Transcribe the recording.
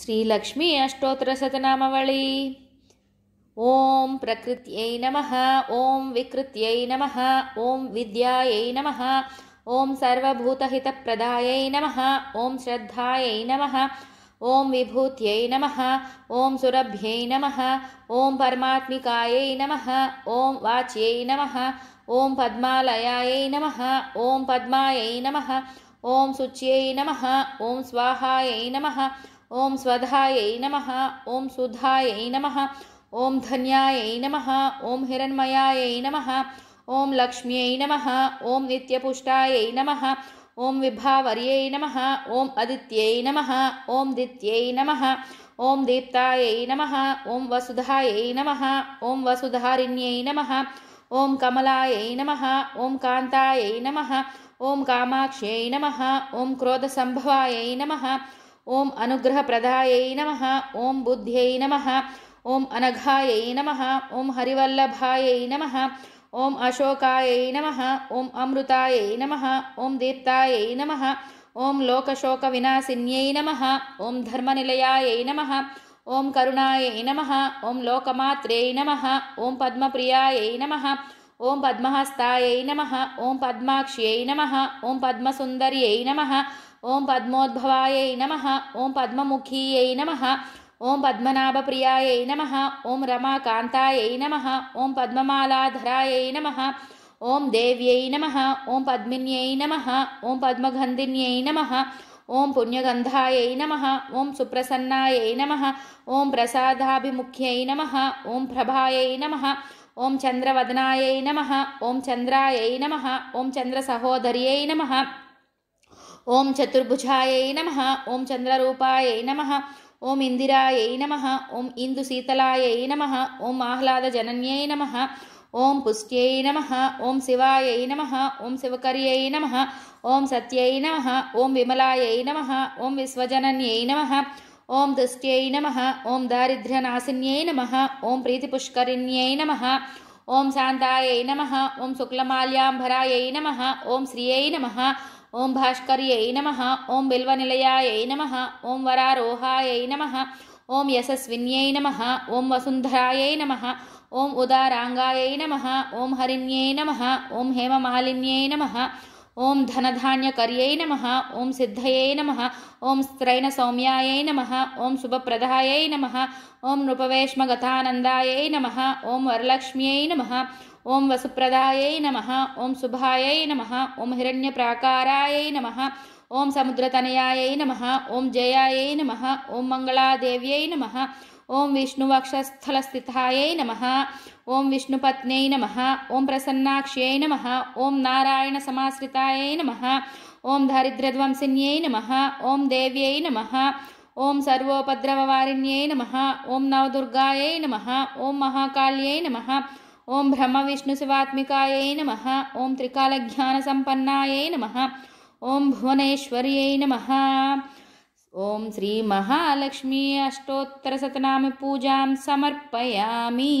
श्रीलक्ष्मी अष्टोत्तरशतनामवळी ॐ प्रकृत्यै नमः ॐ विकृत्यै नमः ॐ विद्यायै नमः ॐ सर्वभूतहितप्रदायै नमः ॐ श्रद्धायै नमः ॐ विभूत्यै नमः ॐ सुरभ्यै नमः ॐ परमात्मिकायै नमः ॐ वाच्यै नमः ॐ पद्मालयायै नमः ॐ पद्मायै नमः ॐ शुच्यै नमः ॐ स्वाहायै नमः ओम स्वधायै नमः ओम सुधायै नमः ओम धन्यायै नमः ओम हिरण्मयायै नमः ओम लक्ष्म्यै नमः ओम नित्यपुष्टायै नमः ओम विभावर्यै नमः ओम आदित्यै नमः ओम दित्यै नमः ओम दीप्तायै नमः ओम वसुधायै नमः ओम वसुधारिण्यै नमः ओम कमलायै नमः ओम कान्तायै नमः ओम कामाक्ष्यै नमः ओम क्रोधसम्भवायै नमः ॐ अनुग्रहप्रदायै नमः ॐ बुद्ध्यै नमः ॐ अनघायै नमः ॐ हरिवल्लभायै नमः ॐ अशोकायै नमः ॐ अमृतायै नमः ॐ दीप्ताय नमः ॐ लोकशोकविनासिन्यै नमः ॐ धर्मनिलयायै नमः ॐ करुणायै नमः ॐ ॐ नमः ॐ पद्मप्रियायै नमः ॐ पद्महस्तायै नमः ॐ पद्माक्ष्यै नमः ॐ पद्मसुन्दर्यै नमः ఓం పద్మోద్భవాయై నమ ఓం పద్మముఖీయై నమ ఓం పద్మనాభప్రియాయై నమ ఓం రమాకాంతాయై నమ ఓం పద్మమాలాధరాయై నమ ఓం దేవ్యై నమ ఓం పద్మిన్యై నమ ఓం పద్మగంధిన్యై నమ ఓం పుణ్యగంధాయై నమ ఓం సుప్రసన్నాయై నమ ఓం ప్రసాదాభిముఖ్యై నమ ఓం ప్రభాయై నమ ఓం చంద్రవదనాయై నమ ఓం చంద్రాయై నమ ఓం చంద్రసహోదర్యై నమ ओम चतुर्भुजाय नमः ओम चंद्ररूपाय नमः ओम इंदिराय नमः ओम इंदु शीतलाय नमः ओम आह्लाद जनन्यै नमः ओम पुष्ट्यै नमः ओम शिवाय नमः ओम शिवकर्यै नमः ओम सत्यै नमः ओम विमलायै नमः ओम विश्वजनन्यै नमः ओम दुष्ट्यै नमः ओम दारिद्र्यनाशिन्यै नमः ओम प्रीतिपुष्करिण्यै नमः ओम शांतायै नमः ओम शुक्लमाल्याम्भरायै नमः ओम श्रियै नमः ॐ भाष्कर्यै नमः ॐ बिल्वनिलयायै नमः ॐ वरारोहायै नमः ॐ यशस्विन्यै नमः ॐ वसुन्धराय नमः ॐ उदाराङ्गायै नमः ॐ हरिण्यै नमः ॐ हेममालिन्यै नमः ॐ धनधान्यकर्यै नमः ॐ सिद्धय नमः ॐ स्त्रैणसौम्याय नमः ॐ शुभप्रदायै नमः ॐ नृपवेश्मगतानन्दायै नमः ॐ वरलक्ष्म्यै नमः ॐ वसुप्रदायै नमः ॐ सुभायै नमः ॐ हिरण्यप्राकारायै नमः ॐ समुद्रतनयाय नमः ॐ जयायै नमः ॐ ॐ मङ्गलादेव्यै नमः ॐ विष्णुवक्षस्थलस्थितायै नमः ॐ विष्णुपत्न्यै नमः ॐ प्रसन्नाक्ष्यै नमः ॐ नारायणसमाश्रितायै नमः ॐ दरिद्रध्वंसिन्यै नमः ॐ देव्यै नमः ॐ सर्वोपद्रववारिण्यै नमः ॐ नवदुर्गायै नमः ॐ महाकाल्यै नमः ओम ब्रह्म विष्णु शिवात्मिकाय ओं ओम त्रिकालज्ञान संपन्नाय नम ओम भुवनेश्वर्य नम ओम श्री महालक्ष्मी अष्टोत्तर सतनाम पूजा समर्पयामी